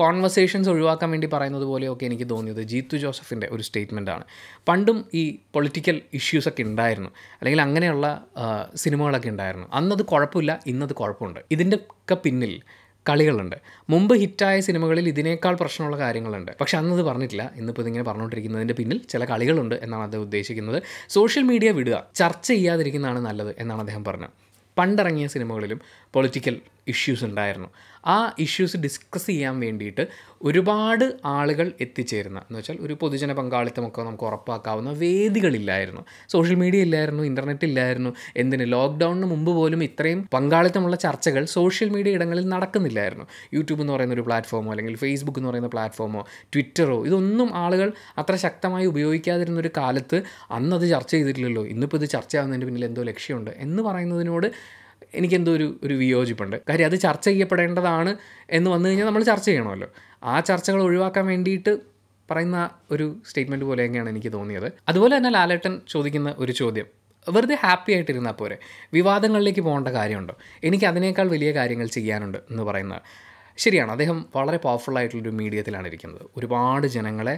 കോൺവെർസേഷൻസ് ഒഴിവാക്കാൻ വേണ്ടി പറയുന്നത് പോലെയൊക്കെ എനിക്ക് തോന്നിയത് ജീത്തു ജോസഫിൻ്റെ ഒരു ആണ് പണ്ടും ഈ പൊളിറ്റിക്കൽ ഇഷ്യൂസൊക്കെ ഉണ്ടായിരുന്നു അല്ലെങ്കിൽ അങ്ങനെയുള്ള സിനിമകളൊക്കെ ഉണ്ടായിരുന്നു അന്നത് കുഴപ്പമില്ല ഇന്നത് കുഴപ്പമുണ്ട് ഇതിൻ്റെ ഒക്കെ പിന്നിൽ കളികളുണ്ട് മുമ്പ് ഹിറ്റായ സിനിമകളിൽ ഇതിനേക്കാൾ പ്രശ്നമുള്ള കാര്യങ്ങളുണ്ട് പക്ഷെ അന്നത് പറഞ്ഞിട്ടില്ല ഇന്നിപ്പോൾ ഇതിങ്ങനെ പറഞ്ഞുകൊണ്ടിരിക്കുന്നതിൻ്റെ പിന്നിൽ ചില കളികളുണ്ട് എന്നാണ് അദ്ദേഹം ഉദ്ദേശിക്കുന്നത് സോഷ്യൽ മീഡിയ വിടുക ചർച്ച ചെയ്യാതിരിക്കുന്നതാണ് നല്ലത് എന്നാണ് അദ്ദേഹം പറഞ്ഞത് പണ്ടിറങ്ങിയ സിനിമകളിലും പൊളിറ്റിക്കൽ ഇഷ്യൂസ് ഉണ്ടായിരുന്നു ആ ഇഷ്യൂസ് ഡിസ്കസ് ചെയ്യാൻ വേണ്ടിയിട്ട് ഒരുപാട് ആളുകൾ എത്തിച്ചേരുന്ന എന്ന് വെച്ചാൽ ഒരു പൊതുജന പങ്കാളിത്തമൊക്കെ നമുക്ക് ഉറപ്പാക്കാവുന്ന വേദികളില്ലായിരുന്നു സോഷ്യൽ മീഡിയ ഇല്ലായിരുന്നു ഇൻ്റർനെറ്റ് ഇല്ലായിരുന്നു എന്തിന് ലോക്ക്ഡൗണിന് മുമ്പ് പോലും ഇത്രയും പങ്കാളിത്തമുള്ള ചർച്ചകൾ സോഷ്യൽ മീഡിയ ഇടങ്ങളിൽ നടക്കുന്നില്ലായിരുന്നു യൂട്യൂബ് എന്ന് പറയുന്ന ഒരു പ്ലാറ്റ്ഫോമോ അല്ലെങ്കിൽ ഫേസ്ബുക്ക് എന്ന് പറയുന്ന പ്ലാറ്റ്ഫോമോ ട്വിറ്ററോ ഇതൊന്നും ആളുകൾ അത്ര ശക്തമായി ഉപയോഗിക്കാതിരുന്ന ഒരു കാലത്ത് അന്നത് ചർച്ച ചെയ്തിട്ടില്ലല്ലോ ഇന്നിപ്പോൾ ഇത് ചർച്ചയാവുന്നതിൻ്റെ പിന്നിൽ എന്തോ ലക്ഷ്യമുണ്ട് എന്ന് പറയുന്നതിനോട് എനിക്കെന്തോ ഒരു ഒരു വിയോജിപ്പുണ്ട് കാര്യം അത് ചർച്ച ചെയ്യപ്പെടേണ്ടതാണ് എന്ന് വന്നു കഴിഞ്ഞാൽ നമ്മൾ ചർച്ച ചെയ്യണമല്ലോ ആ ചർച്ചകൾ ഒഴിവാക്കാൻ വേണ്ടിയിട്ട് പറയുന്ന ഒരു സ്റ്റേറ്റ്മെൻറ്റ് പോലെയൊക്കെയാണ് എനിക്ക് തോന്നിയത് അതുപോലെ തന്നെ ലാലേട്ടൻ ചോദിക്കുന്ന ഒരു ചോദ്യം വെറുതെ ഹാപ്പി ആയിട്ടിരുന്നാൽ പോരെ വിവാദങ്ങളിലേക്ക് പോകേണ്ട കാര്യമുണ്ടോ എനിക്ക് അതിനേക്കാൾ വലിയ കാര്യങ്ങൾ ചെയ്യാനുണ്ട് എന്ന് പറയുന്നത് ശരിയാണ് അദ്ദേഹം വളരെ പവർഫുൾ ആയിട്ടുള്ളൊരു മീഡിയത്തിലാണ് ഇരിക്കുന്നത് ഒരുപാട് ജനങ്ങളെ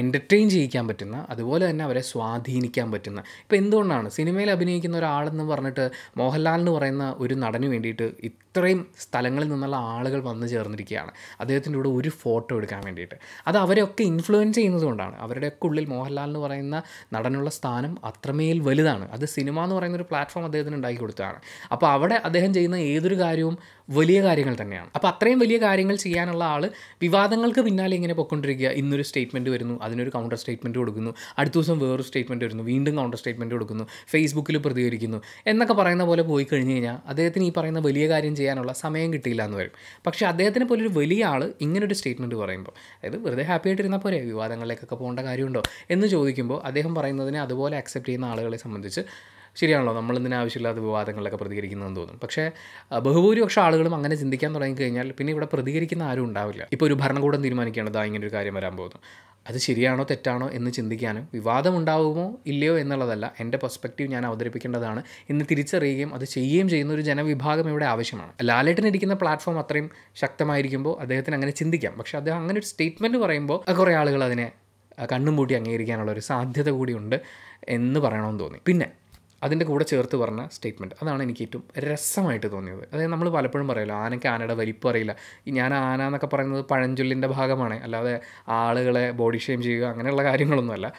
എൻ്റർടൈൻ ചെയ്യിക്കാൻ പറ്റുന്ന അതുപോലെ തന്നെ അവരെ സ്വാധീനിക്കാൻ പറ്റുന്ന ഇപ്പോൾ എന്തുകൊണ്ടാണ് സിനിമയിൽ അഭിനയിക്കുന്ന ഒരാളെന്ന് പറഞ്ഞിട്ട് മോഹൻലാൽ എന്ന് പറയുന്ന ഒരു നടന് വേണ്ടിയിട്ട് അത്രയും സ്ഥലങ്ങളിൽ നിന്നുള്ള ആളുകൾ വന്നു ചേർന്നിരിക്കുകയാണ് അദ്ദേഹത്തിൻ്റെ കൂടെ ഒരു ഫോട്ടോ എടുക്കാൻ വേണ്ടിയിട്ട് അത് അവരെയൊക്കെ ഇൻഫ്ലുവൻസ് ചെയ്യുന്നതുകൊണ്ടാണ് അവരുടെയൊക്കെ ഉള്ളിൽ മോഹൻലാൽ എന്ന് പറയുന്ന നടനുള്ള സ്ഥാനം അത്രമേൽ വലുതാണ് അത് സിനിമ എന്ന് പറയുന്ന ഒരു പ്ലാറ്റ്ഫോം അദ്ദേഹത്തിന് ഉണ്ടാക്കി കൊടുത്തതാണ് അപ്പോൾ അവിടെ അദ്ദേഹം ചെയ്യുന്ന ഏതൊരു കാര്യവും വലിയ കാര്യങ്ങൾ തന്നെയാണ് അപ്പോൾ അത്രയും വലിയ കാര്യങ്ങൾ ചെയ്യാനുള്ള ആൾ വിവാദങ്ങൾക്ക് പിന്നാലെ ഇങ്ങനെ പൊയ്ക്കൊണ്ടിരിക്കുക ഇന്നൊരു സ്റ്റേറ്റ്മെൻറ്റ് വരുന്നു അതിനൊരു കൗണ്ടർ സ്റ്റേറ്റ്മെൻറ്റ് കൊടുക്കുന്നു അടുത്ത ദിവസം വേറൊരു സ്റ്റേറ്റ്മെൻറ്റ് വരുന്നു വീണ്ടും കൗണ്ടർ സ്റ്റേറ്റ്മെൻറ്റ് കൊടുക്കുന്നു ഫേസ്ബുക്കിൽ പ്രതികരിക്കുന്നു എന്നൊക്കെ പറയുന്ന പോലെ പോയി കഴിഞ്ഞ് കഴിഞ്ഞാൽ അദ്ദേഹത്തിന് ഈ പറയുന്ന വലിയ കാര്യം ചെയ്യാനുള്ള സമയം കിട്ടിയില്ല എന്ന് വരും പക്ഷേ അദ്ദേഹത്തിനെ പോലെ ഒരു വലിയ ആൾ ഇങ്ങനൊരു സ്റ്റേറ്റ്മെൻറ്റ് പറയുമ്പോൾ അതായത് വെറുതെ ഹാപ്പി ആയിട്ടിരുന്നാൽ പോരെ വിവാദങ്ങളിലേക്കൊക്കെ പോകേണ്ട കാര്യമുണ്ടോ എന്ന് ചോദിക്കുമ്പോൾ അദ്ദേഹം പറയുന്നതിനെ അതുപോലെ അക്സെപ്റ്റ് ചെയ്യുന്ന ആളുകളെ സംബന്ധിച്ച് ശരിയാണല്ലോ നമ്മൾ ഇതിന് ആവശ്യമില്ലാത്ത വിവാദങ്ങളിലൊക്കെ പ്രതികരിക്കുന്നതെന്ന് തോന്നും പക്ഷേ ബഹുഭൂരിപക്ഷം ആളുകളും അങ്ങനെ ചിന്തിക്കാൻ തുടങ്ങിക്കഴിഞ്ഞാൽ പിന്നെ ഇവിടെ പ്രതികരിക്കുന്ന ആരും ഉണ്ടാവില്ല ഇപ്പോൾ ഒരു ഭരണകൂടം തീരുമാനിക്കുകയാണ് ഇതാ ഇങ്ങനെ ഒരു കാര്യം വരാൻ പോകുന്നു അത് ശരിയാണോ തെറ്റാണോ എന്ന് ചിന്തിക്കാനും വിവാദമുണ്ടാവുമോ ഇല്ലയോ എന്നുള്ളതല്ല എൻ്റെ പെർസ്പെക്റ്റീവ് ഞാൻ അവതരിപ്പിക്കേണ്ടതാണ് എന്ന് തിരിച്ചറിയുകയും അത് ചെയ്യുകയും ചെയ്യുന്ന ഒരു ജനവിഭാഗം ഇവിടെ ആവശ്യമാണ് ലാലേട്ടൻ ഇരിക്കുന്ന പ്ലാറ്റ്ഫോം അത്രയും ശക്തമായിരിക്കുമ്പോൾ അദ്ദേഹത്തിന് അങ്ങനെ ചിന്തിക്കാം പക്ഷേ അദ്ദേഹം അങ്ങനെ ഒരു സ്റ്റേറ്റ്മെൻറ്റ് പറയുമ്പോൾ കുറേ ആളുകൾ അതിനെ കണ്ണും പൂട്ടി അംഗീകരിക്കാനുള്ള ഒരു സാധ്യത കൂടിയുണ്ട് എന്ന് പറയണമെന്ന് തോന്നി പിന്നെ അതിൻ്റെ കൂടെ ചേർത്ത് പറഞ്ഞ സ്റ്റേറ്റ്മെൻറ്റ് അതാണ് എനിക്ക് ഏറ്റവും രസമായിട്ട് തോന്നിയത് അതായത് നമ്മൾ പലപ്പോഴും പറയുമല്ലോ ആനയ്ക്ക് ആനയുടെ വലിപ്പം അറിയില്ല ഈ ഞാൻ ആന എന്നൊക്കെ പറയുന്നത് പഴഞ്ചൊല്ലിൻ്റെ ഭാഗമാണ് അല്ലാതെ ആളുകളെ ബോഡി ഷെയിം ചെയ്യുക അങ്ങനെയുള്ള കാര്യങ്ങളൊന്നുമല്ല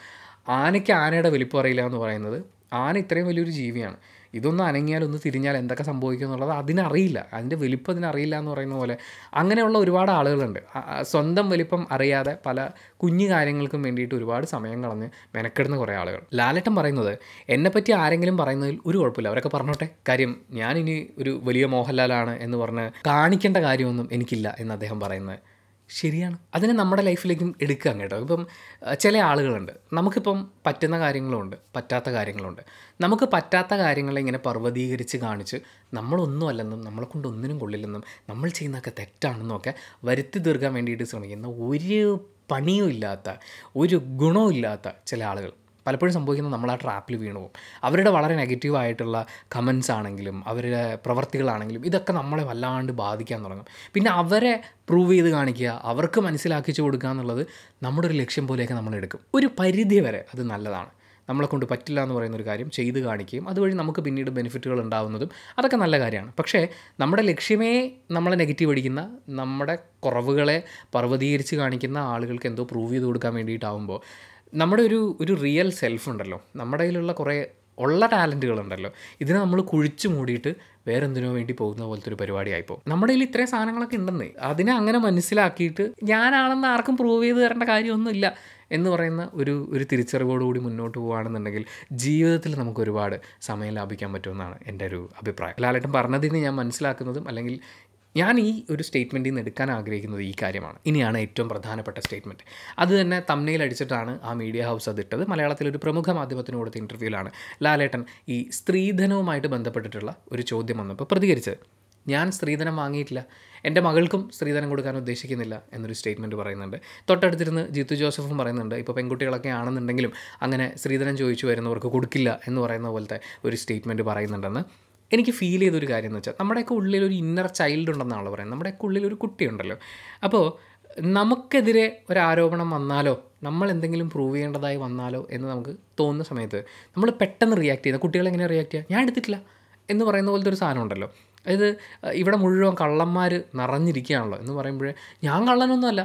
ആനയ്ക്ക് ആനയുടെ വലിപ്പം അറിയില്ല എന്ന് പറയുന്നത് ആന ഇത്രയും വലിയൊരു ജീവിയാണ് ഇതൊന്ന് അനങ്ങിയാൽ ഒന്ന് തിരിഞ്ഞാൽ എന്തൊക്കെ സംഭവിക്കും എന്നുള്ളത് അതിനറിയില്ല അതിൻ്റെ വലിപ്പം അതിനറിയില്ല എന്ന് പറയുന്ന പോലെ അങ്ങനെയുള്ള ഒരുപാട് ആളുകളുണ്ട് സ്വന്തം വലിപ്പം അറിയാതെ പല കുഞ്ഞു കാര്യങ്ങൾക്കും വേണ്ടിയിട്ട് ഒരുപാട് സമയം കളഞ്ഞ് മെനക്കെടുന്ന കുറേ ആളുകൾ ലാലട്ടൻ പറയുന്നത് എന്നെപ്പറ്റി ആരെങ്കിലും പറയുന്നതിൽ ഒരു കുഴപ്പമില്ല അവരൊക്കെ പറഞ്ഞോട്ടെ കാര്യം ഞാനിനി ഒരു വലിയ മോഹൻലാലാണ് എന്ന് പറഞ്ഞ് കാണിക്കേണ്ട കാര്യമൊന്നും എനിക്കില്ല എന്ന് അദ്ദേഹം പറയുന്നത് ശരിയാണ് അതിനെ നമ്മുടെ ലൈഫിലേക്കും എടുക്കുക കേട്ടോ ഇപ്പം ചില ആളുകളുണ്ട് നമുക്കിപ്പം പറ്റുന്ന കാര്യങ്ങളുണ്ട് പറ്റാത്ത കാര്യങ്ങളുണ്ട് നമുക്ക് പറ്റാത്ത കാര്യങ്ങളെ ഇങ്ങനെ പർവ്വതീകരിച്ച് കാണിച്ച് നമ്മളൊന്നുമല്ലെന്നും നമ്മളെ കൊണ്ട് ഒന്നിനും കൊള്ളില്ലെന്നും നമ്മൾ ചെയ്യുന്നതൊക്കെ തെറ്റാണെന്നും ഒക്കെ വരുത്തി തീർക്കാൻ വേണ്ടിയിട്ട് ശ്രമിക്കുന്ന ഒരു പണിയും ഇല്ലാത്ത ഒരു ഗുണവും ഇല്ലാത്ത ചില ആളുകൾ പലപ്പോഴും സംഭവിക്കുന്നത് നമ്മൾ ആ ട്രാപ്പിൽ വീണു പോകും അവരുടെ വളരെ നെഗറ്റീവായിട്ടുള്ള കമൻസ് ആണെങ്കിലും അവരുടെ പ്രവർത്തികളാണെങ്കിലും ഇതൊക്കെ നമ്മളെ വല്ലാണ്ട് ബാധിക്കാൻ തുടങ്ങും പിന്നെ അവരെ പ്രൂവ് ചെയ്ത് കാണിക്കുക അവർക്ക് മനസ്സിലാക്കിച്ചു കൊടുക്കുക എന്നുള്ളത് നമ്മുടെ ഒരു ലക്ഷ്യം പോലെയൊക്കെ നമ്മൾ എടുക്കും ഒരു പരിധി വരെ അത് നല്ലതാണ് നമ്മളെ കൊണ്ട് പറ്റില്ല എന്ന് പറയുന്ന ഒരു കാര്യം ചെയ്ത് കാണിക്കുകയും അതുവഴി നമുക്ക് പിന്നീട് ബെനിഫിറ്റുകൾ ഉണ്ടാകുന്നതും അതൊക്കെ നല്ല കാര്യമാണ് പക്ഷേ നമ്മുടെ ലക്ഷ്യമേ നമ്മളെ നെഗറ്റീവ് അടിക്കുന്ന നമ്മുടെ കുറവുകളെ പർവ്വതീകരിച്ച് കാണിക്കുന്ന ആളുകൾക്ക് എന്തോ പ്രൂവ് ചെയ്ത് കൊടുക്കാൻ വേണ്ടിയിട്ടാവുമ്പോൾ നമ്മുടെ ഒരു ഒരു റിയൽ സെൽഫ് ഉണ്ടല്ലോ നമ്മുടെ കയ്യിലുള്ള കുറേ ഉള്ള ടാലൻറ്റുകളുണ്ടല്ലോ ഇതിനെ നമ്മൾ കുഴിച്ചു മൂടിയിട്ട് വേറെ എന്തിനോ വേണ്ടി പോകുന്ന പോലത്തെ ഒരു പരിപാടി പരിപാടിയായിപ്പോൾ നമ്മുടെ കയ്യിൽ ഇത്രയും സാധനങ്ങളൊക്കെ ഉണ്ടെന്ന് അതിനെ അങ്ങനെ മനസ്സിലാക്കിയിട്ട് ഞാനാണെന്ന് ആർക്കും പ്രൂവ് ചെയ്ത് തരേണ്ട കാര്യമൊന്നുമില്ല എന്ന് പറയുന്ന ഒരു ഒരു തിരിച്ചറിവോടുകൂടി മുന്നോട്ട് പോകുകയാണെന്നുണ്ടെങ്കിൽ ജീവിതത്തിൽ നമുക്ക് ഒരുപാട് സമയം ലാഭിക്കാൻ പറ്റുമെന്നാണ് എൻ്റെ ഒരു അഭിപ്രായം ലാലേട്ടൻ പറഞ്ഞതിൽ നിന്ന് ഞാൻ മനസ്സിലാക്കുന്നതും അല്ലെങ്കിൽ ഞാൻ ഈ ഒരു സ്റ്റേറ്റ്മെൻറ്റിൽ നിന്ന് എടുക്കാൻ ആഗ്രഹിക്കുന്നത് ഈ കാര്യമാണ് ഇനിയാണ് ഏറ്റവും പ്രധാനപ്പെട്ട സ്റ്റേറ്റ്മെൻറ്റ് അത് തന്നെ തമ്നയിൽ അടിച്ചിട്ടാണ് ആ മീഡിയ ഹൗസ് അതിട്ടത് മലയാളത്തിലെ ഒരു പ്രമുഖ മാധ്യമത്തിന് കൊടുത്ത ഇൻ്റർവ്യൂവിലാണ് ലാലേട്ടൻ ഈ സ്ത്രീധനവുമായിട്ട് ബന്ധപ്പെട്ടിട്ടുള്ള ഒരു ചോദ്യം വന്നപ്പോൾ പ്രതികരിച്ചത് ഞാൻ സ്ത്രീധനം വാങ്ങിയിട്ടില്ല എൻ്റെ മകൾക്കും സ്ത്രീധനം കൊടുക്കാൻ ഉദ്ദേശിക്കുന്നില്ല എന്നൊരു സ്റ്റേറ്റ്മെൻറ്റ് പറയുന്നുണ്ട് തൊട്ടടുത്തിരുന്ന് ജിത്തു ജോസഫും പറയുന്നുണ്ട് ഇപ്പോൾ പെൺകുട്ടികളൊക്കെ ആണെന്നുണ്ടെങ്കിലും അങ്ങനെ സ്ത്രീധനം ചോദിച്ചു വരുന്നവർക്ക് കൊടുക്കില്ല എന്ന് പറയുന്ന പോലത്തെ ഒരു സ്റ്റേറ്റ്മെൻറ്റ് പറയുന്നുണ്ടെന്ന് എനിക്ക് ഫീൽ ചെയ്തൊരു കാര്യം എന്ന് വെച്ചാൽ നമ്മുടെയൊക്കെ ഉള്ളിൽ ഒരു ഇന്നർ ചൈൽഡ് ഉണ്ടെന്നാണ് പറയുന്നത് നമ്മുടെയൊക്കെ ഉള്ളിൽ ഒരു കുട്ടിയുണ്ടല്ലോ അപ്പോൾ നമുക്കെതിരെ ഒരു ആരോപണം വന്നാലോ നമ്മൾ എന്തെങ്കിലും പ്രൂവ് ചെയ്യേണ്ടതായി വന്നാലോ എന്ന് നമുക്ക് തോന്നുന്ന സമയത്ത് നമ്മൾ പെട്ടെന്ന് റിയാക്ട് ചെയ്യുന്ന കുട്ടികൾ എങ്ങനെ റിയാക്ട് ചെയ്യുക ഞാൻ എടുത്തിട്ടില്ല എന്ന് പറയുന്ന പോലത്തെ ഒരു സാധനം ഉണ്ടല്ലോ അതായത് ഇവിടെ മുഴുവൻ കള്ളന്മാർ നിറഞ്ഞിരിക്കുകയാണല്ലോ എന്ന് പറയുമ്പോൾ ഞാൻ കള്ളനൊന്നുമല്ല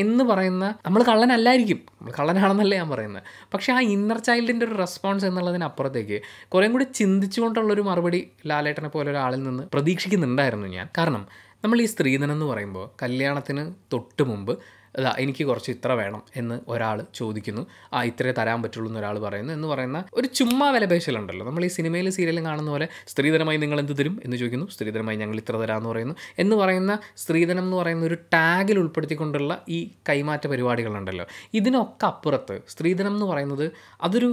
എന്ന് പറയുന്ന നമ്മൾ കള്ളനല്ലായിരിക്കും നമ്മൾ കള്ളനാണെന്നല്ലേ ഞാൻ പറയുന്നത് പക്ഷേ ആ ഇന്നർ ചൈൽഡിൻ്റെ ഒരു റെസ്പോൺസ് എന്നുള്ളതിനപ്പുറത്തേക്ക് കുറേ കൂടി ചിന്തിച്ചുകൊണ്ടുള്ളൊരു മറുപടി ലാലേട്ടനെ പോലെ ഒരാളിൽ നിന്ന് പ്രതീക്ഷിക്കുന്നുണ്ടായിരുന്നു ഞാൻ കാരണം നമ്മൾ ഈ സ്ത്രീധനം എന്ന് പറയുമ്പോൾ കല്യാണത്തിന് തൊട്ട് മുമ്പ് അതാ എനിക്ക് കുറച്ച് ഇത്ര വേണം എന്ന് ഒരാൾ ചോദിക്കുന്നു ആ ഇത്രേ തരാൻ പറ്റുള്ളൂ എന്ന് ഒരാൾ പറയുന്നു എന്ന് പറയുന്ന ഒരു ചുമ്മാ വിലപേശലുണ്ടല്ലോ നമ്മൾ ഈ സിനിമയിൽ സീരിയലും കാണുന്ന പോലെ സ്ത്രീധനമായി നിങ്ങൾ എന്ത് തരും എന്ന് ചോദിക്കുന്നു സ്ത്രീധനമായി ഞങ്ങൾ ഇത്ര തരാമെന്ന് പറയുന്നു എന്ന് പറയുന്ന സ്ത്രീധനം എന്ന് പറയുന്ന ഒരു ടാഗിൽ ഉൾപ്പെടുത്തിക്കൊണ്ടുള്ള ഈ കൈമാറ്റ പരിപാടികളുണ്ടല്ലോ ഇതിനൊക്കെ അപ്പുറത്ത് സ്ത്രീധനം എന്ന് പറയുന്നത് അതൊരു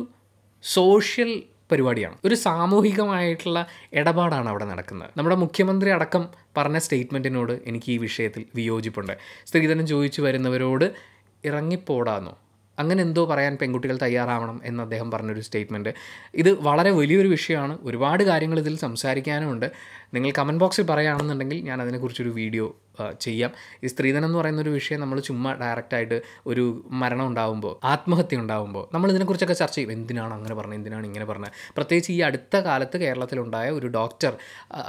സോഷ്യൽ പരിപാടിയാണ് ഒരു സാമൂഹികമായിട്ടുള്ള ഇടപാടാണ് അവിടെ നടക്കുന്നത് നമ്മുടെ മുഖ്യമന്ത്രി അടക്കം പറഞ്ഞ സ്റ്റേറ്റ്മെൻറ്റിനോട് എനിക്ക് ഈ വിഷയത്തിൽ വിയോജിപ്പുണ്ട് സ്ത്രീധനം ചോദിച്ചു വരുന്നവരോട് ഇറങ്ങിപ്പോടാന്നോ അങ്ങനെ എന്തോ പറയാൻ പെൺകുട്ടികൾ തയ്യാറാവണം എന്ന് അദ്ദേഹം പറഞ്ഞൊരു സ്റ്റേറ്റ്മെൻറ്റ് ഇത് വളരെ വലിയൊരു വിഷയമാണ് ഒരുപാട് കാര്യങ്ങൾ ഇതിൽ സംസാരിക്കാനുമുണ്ട് നിങ്ങൾ കമൻറ്റ് ബോക്സിൽ പറയുകയാണെന്നുണ്ടെങ്കിൽ ഞാൻ അതിനെക്കുറിച്ചൊരു വീഡിയോ ചെയ്യാം ഈ സ്ത്രീധനം എന്ന് പറയുന്ന ഒരു വിഷയം നമ്മൾ ചുമ്മാ ഡയറക്റ്റായിട്ട് ഒരു മരണം ഉണ്ടാകുമ്പോൾ ആത്മഹത്യ ഉണ്ടാകുമ്പോൾ നമ്മൾ ഇതിനെക്കുറിച്ചൊക്കെ ചർച്ച ചെയ്യും എന്തിനാണ് അങ്ങനെ പറഞ്ഞത് എന്തിനാണ് ഇങ്ങനെ പറഞ്ഞത് പ്രത്യേകിച്ച് ഈ അടുത്ത കാലത്ത് കേരളത്തിലുണ്ടായ ഒരു ഡോക്ടർ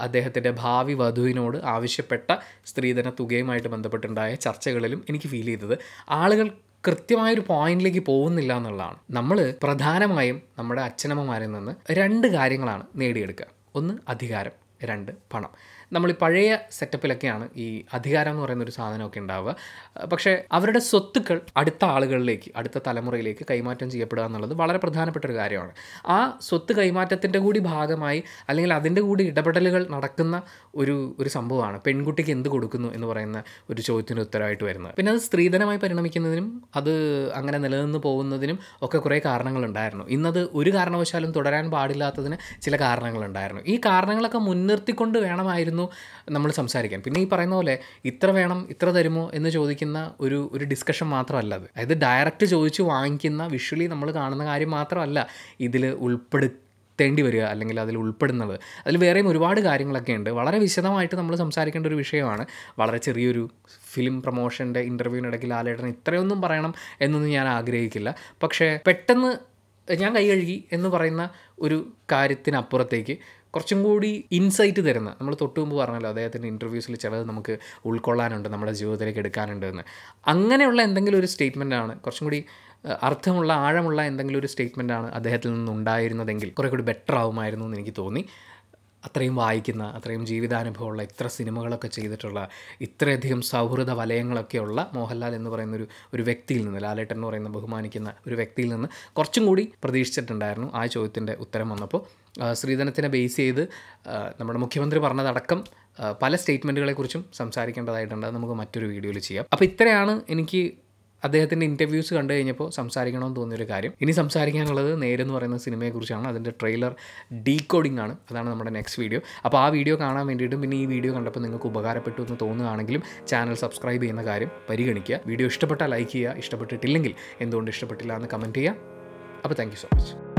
അദ്ദേഹത്തിൻ്റെ ഭാവി വധുവിനോട് ആവശ്യപ്പെട്ട സ്ത്രീധന തുകയുമായിട്ട് ബന്ധപ്പെട്ടുണ്ടായ ചർച്ചകളിലും എനിക്ക് ഫീൽ ചെയ്തത് ആളുകൾ കൃത്യമായൊരു പോയിന്റിലേക്ക് പോകുന്നില്ല എന്നുള്ളതാണ് നമ്മൾ പ്രധാനമായും നമ്മുടെ അച്ഛനമ്മമാരിൽ നിന്ന് രണ്ട് കാര്യങ്ങളാണ് നേടിയെടുക്കുക ഒന്ന് അധികാരം രണ്ട് പണം നമ്മൾ ഈ പഴയ സെറ്റപ്പിലൊക്കെയാണ് ഈ അധികാരം എന്ന് പറയുന്ന ഒരു സാധനമൊക്കെ ഉണ്ടാവുക പക്ഷേ അവരുടെ സ്വത്തുക്കൾ അടുത്ത ആളുകളിലേക്ക് അടുത്ത തലമുറയിലേക്ക് കൈമാറ്റം ചെയ്യപ്പെടുക എന്നുള്ളത് വളരെ പ്രധാനപ്പെട്ട ഒരു കാര്യമാണ് ആ സ്വത്ത് കൈമാറ്റത്തിൻ്റെ കൂടി ഭാഗമായി അല്ലെങ്കിൽ അതിൻ്റെ കൂടി ഇടപെടലുകൾ നടക്കുന്ന ഒരു ഒരു സംഭവമാണ് പെൺകുട്ടിക്ക് എന്ത് കൊടുക്കുന്നു എന്ന് പറയുന്ന ഒരു ചോദ്യത്തിന് ഉത്തരമായിട്ട് വരുന്നത് പിന്നെ അത് സ്ത്രീധനമായി പരിണമിക്കുന്നതിനും അത് അങ്ങനെ നിലനിന്ന് പോകുന്നതിനും ഒക്കെ കുറേ കാരണങ്ങളുണ്ടായിരുന്നു ഇന്നത് ഒരു കാരണവശാലും തുടരാൻ പാടില്ലാത്തതിന് ചില കാരണങ്ങളുണ്ടായിരുന്നു ഈ കാരണങ്ങളൊക്കെ മുൻനിർത്തിക്കൊണ്ട് വേണമായിരുന്നു ആയിരുന്നു നമ്മൾ സംസാരിക്കാൻ പിന്നെ ഈ പറയുന്ന പോലെ ഇത്ര വേണം ഇത്ര തരുമോ എന്ന് ചോദിക്കുന്ന ഒരു ഒരു ഡിസ്കഷൻ മാത്രമല്ല അത് അതായത് ഡയറക്റ്റ് ചോദിച്ച് വാങ്ങിക്കുന്ന വിഷ്വലി നമ്മൾ കാണുന്ന കാര്യം മാത്രമല്ല ഇതിൽ ഉൾപ്പെടു ഉൾപ്പെടുത്തേണ്ടി വരിക അല്ലെങ്കിൽ അതിൽ ഉൾപ്പെടുന്നത് അതിൽ വേറെയും ഒരുപാട് കാര്യങ്ങളൊക്കെ ഉണ്ട് വളരെ വിശദമായിട്ട് നമ്മൾ സംസാരിക്കേണ്ട ഒരു വിഷയമാണ് വളരെ ചെറിയൊരു ഫിലിം പ്രൊമോഷൻ്റെ ഇൻ്റർവ്യൂവിനിടയ്ക്ക് ലാലേട്ടൻ ഇത്രയൊന്നും പറയണം എന്നൊന്നും ഞാൻ ആഗ്രഹിക്കില്ല പക്ഷേ പെട്ടെന്ന് ഞാൻ കൈ കഴുകി എന്ന് പറയുന്ന ഒരു കാര്യത്തിനപ്പുറത്തേക്ക് കുറച്ചും കൂടി ഇൻസൈറ്റ് തരുന്ന നമ്മൾ തൊട്ട് മുമ്പ് പറഞ്ഞല്ലോ അദ്ദേഹത്തിൻ്റെ ഇൻ്റർവ്യൂസിൽ ചിലത് നമുക്ക് ഉൾക്കൊള്ളാനുണ്ട് നമ്മുടെ ജീവിതത്തിലേക്ക് എടുക്കാനുണ്ട് എന്ന് അങ്ങനെയുള്ള എന്തെങ്കിലും ഒരു സ്റ്റേറ്റ്മെൻറ്റാണ് കുറച്ചും കൂടി അർത്ഥമുള്ള ആഴമുള്ള എന്തെങ്കിലും ഒരു സ്റ്റേറ്റ്മെൻറ്റാണ് അദ്ദേഹത്തിൽ നിന്നുണ്ടായിരുന്നതെങ്കിൽ കുറേ കൂടി ബെറ്റർ ആവുമായിരുന്നു എന്ന് എനിക്ക് തോന്നി അത്രയും വായിക്കുന്ന അത്രയും ജീവിതാനുഭവമുള്ള ഇത്ര സിനിമകളൊക്കെ ചെയ്തിട്ടുള്ള ഇത്രയധികം സൗഹൃദ വലയങ്ങളൊക്കെയുള്ള മോഹൻലാൽ എന്ന് പറയുന്ന ഒരു ഒരു വ്യക്തിയിൽ നിന്ന് ലാലേട്ടൻ എന്ന് പറയുന്ന ബഹുമാനിക്കുന്ന ഒരു വ്യക്തിയിൽ നിന്ന് കുറച്ചും കൂടി പ്രതീക്ഷിച്ചിട്ടുണ്ടായിരുന്നു ആ ചോദ്യത്തിൻ്റെ ഉത്തരം വന്നപ്പോൾ ശ്രീധനത്തിനെ ബേസ് ചെയ്ത് നമ്മുടെ മുഖ്യമന്ത്രി പറഞ്ഞതടക്കം പല സ്റ്റേറ്റ്മെൻറ്റുകളെക്കുറിച്ചും സംസാരിക്കേണ്ടതായിട്ടുണ്ട് നമുക്ക് മറ്റൊരു വീഡിയോയിൽ ചെയ്യാം അപ്പോൾ ഇത്രയാണ് എനിക്ക് അദ്ദേഹത്തിൻ്റെ ഇൻ്റർവ്യൂസ് കണ്ടു കഴിഞ്ഞപ്പോൾ സംസാരിക്കണമെന്ന് തോന്നിയൊരു കാര്യം ഇനി സംസാരിക്കാനുള്ളത് നേരെന്ന് പറയുന്ന സിനിമയെക്കുറിച്ചാണ് അതിൻ്റെ ട്രെയിലർ ഡീകോഡിംഗ് ആണ് അതാണ് നമ്മുടെ നെക്സ്റ്റ് വീഡിയോ അപ്പോൾ ആ വീഡിയോ കാണാൻ വേണ്ടിയിട്ടും പിന്നെ ഈ വീഡിയോ കണ്ടപ്പോൾ നിങ്ങൾക്ക് ഉപകാരപ്പെട്ടു എന്ന് തോന്നുകയാണെങ്കിലും ചാനൽ സബ്സ്ക്രൈബ് ചെയ്യുന്ന കാര്യം പരിഗണിക്കുക വീഡിയോ ഇഷ്ടപ്പെട്ടാൽ ലൈക്ക് ചെയ്യുക ഇഷ്ടപ്പെട്ടിട്ടില്ലെങ്കിൽ എന്തുകൊണ്ട് ഇഷ്ടപ്പെട്ടില്ല എന്ന് കമൻറ്റ് ചെയ്യുക അപ്പോൾ താങ്ക് സോ മച്ച്